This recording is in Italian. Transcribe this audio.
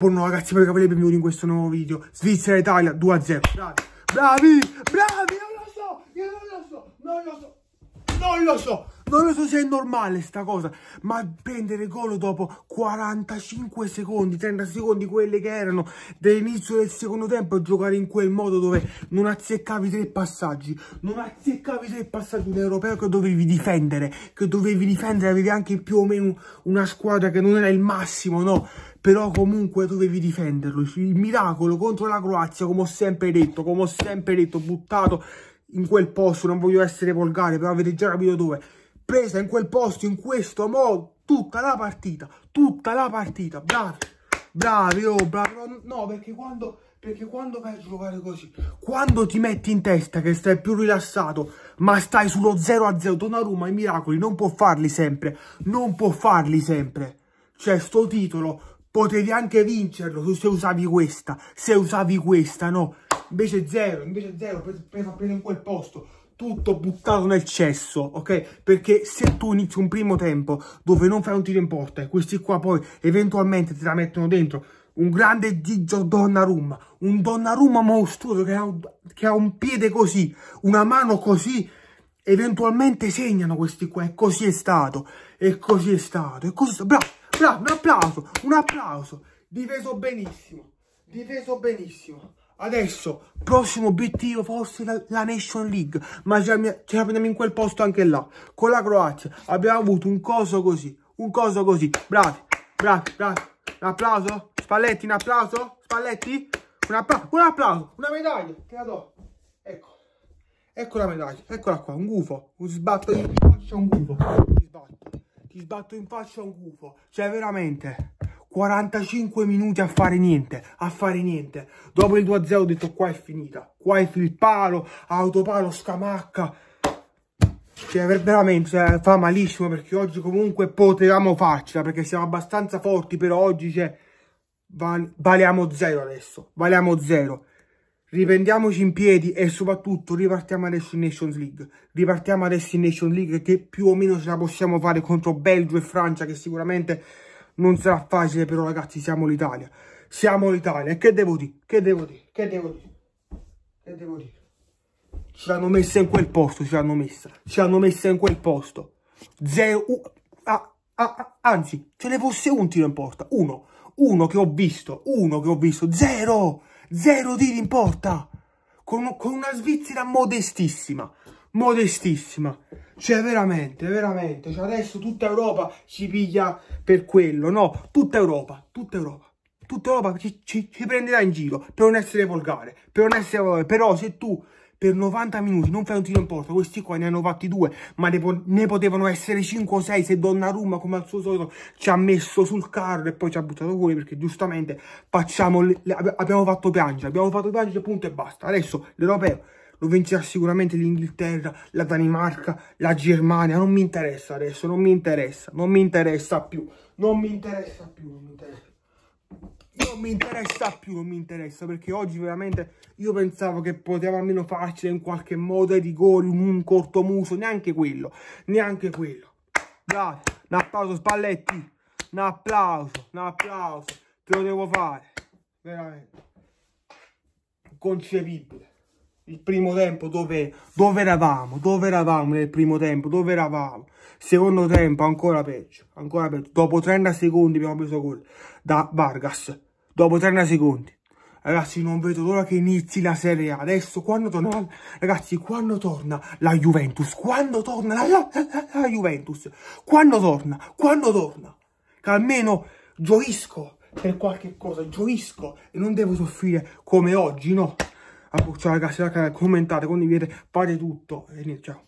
Buongiorno ragazzi, per capire benvenuti in questo nuovo video Svizzera-Italia 2-0 Bravi, bravi, bravi, non lo so, io non lo so, non lo so, non lo so non lo so se è normale sta cosa, ma prendere gol dopo 45 secondi, 30 secondi, quelle che erano dell'inizio del secondo tempo e giocare in quel modo dove non azzeccavi tre passaggi, non azzeccavi tre passaggi in europeo che dovevi difendere, che dovevi difendere, avevi anche più o meno una squadra che non era il massimo, no? però comunque dovevi difenderlo. Il miracolo contro la Croazia, come ho sempre detto, come ho sempre detto, buttato in quel posto, non voglio essere volgare, però avete già capito dove presa in quel posto, in questo modo, tutta la partita, tutta la partita, bravi, bravi, oh, bravi, no, perché quando, perché quando vai a giocare così, quando ti metti in testa che stai più rilassato, ma stai sullo 0 a 0, Donnarumma i miracoli non può farli sempre, non può farli sempre, cioè sto titolo, potevi anche vincerlo se usavi questa, se usavi questa, no, invece 0, invece 0, preso appena in quel posto, tutto buttato nel cesso, ok? Perché se tu inizi un primo tempo dove non fai un tiro in porta e questi qua poi eventualmente te la mettono dentro, un grande Gigio Donnarumma, un Donnarumma mostruoso che ha che ha un piede così, una mano così, eventualmente segnano questi qua e così è stato, e così è stato, e così è stato, bravo, bravo, un applauso, un applauso, difeso benissimo, difeso benissimo. Adesso, prossimo obiettivo forse la, la Nation League, ma ce la, prendiamo in quel posto anche là. Con la Croazia abbiamo avuto un coso così, un coso così. Bravi, bravi, bravi. Un applauso? Spalletti, un applauso? Spalletti? Un, appla un applauso, una medaglia, te la do. Ecco, ecco la medaglia, eccola qua, un gufo. Un sbatto in faccia, un gufo. Ti sbatto, ti sbatto in faccia, un gufo. Cioè, veramente... 45 minuti a fare niente, a fare niente. Dopo il 2-0 ho detto qua è finita, qua è il palo, autopalo, scamacca. Cioè, veramente cioè, fa malissimo perché oggi comunque potevamo farcela perché siamo abbastanza forti, però oggi cioè, val valiamo zero adesso, valiamo zero. Riprendiamoci in piedi e soprattutto ripartiamo adesso in Nations League. Ripartiamo adesso in Nations League che più o meno ce la possiamo fare contro Belgio e Francia che sicuramente non sarà facile però ragazzi, siamo l'Italia. Siamo l'Italia. E che devo dire? Che devo dire? Che devo dire? Che devo dire? Ci hanno messa in quel posto, ci hanno messa. Ci hanno messa in quel posto. Zero... Ah, ah, ah, anzi, ce ne fosse un tiro in porta. Uno. Uno che ho visto. Uno che ho visto. Zero! Zero tiri in porta! Con, con una Svizzera modestissima. Modestissima. Cioè, veramente, veramente. Cioè, adesso tutta Europa ci piglia per quello. No, tutta Europa, tutta Europa. Tutta Europa ci, ci, ci prenderà in giro per non essere volgare, per non essere volgare. Però se tu per 90 minuti non fai un tiro in porta, questi qua ne hanno fatti due, ma ne, po ne potevano essere 5 o 6 se Donnarumma come al suo solito ci ha messo sul carro e poi ci ha buttato fuori perché giustamente facciamo le, le, abbiamo fatto piangere, abbiamo fatto piangere punto e basta. Adesso l'europeo lo vincerà sicuramente l'Inghilterra, la Danimarca, la Germania, non mi interessa adesso, non mi interessa, non mi interessa più, non mi interessa più, non mi interessa. Non mi interessa più, non mi interessa, perché oggi veramente io pensavo che poteva almeno farcela in qualche modo ai eh, rigori, un cortomuso, neanche quello, neanche quello. Dai, un applauso Spalletti, un applauso, un applauso, te lo devo fare, veramente, concepibile il primo tempo dove, dove eravamo, dove eravamo nel primo tempo, dove eravamo. Secondo tempo ancora peggio, ancora peggio. Dopo 30 secondi abbiamo preso gol da Vargas. Dopo 30 secondi. Ragazzi, non vedo l'ora che inizi la Serie A. Adesso, quando torna... Ragazzi, quando torna la Juventus? Quando torna la, la, la, la Juventus? Quando torna? Quando torna? Che almeno gioisco per qualche cosa, gioisco. E non devo soffrire come oggi, no a pulsare la classifica, commentate, condividete, fate tutto e niente, ciao.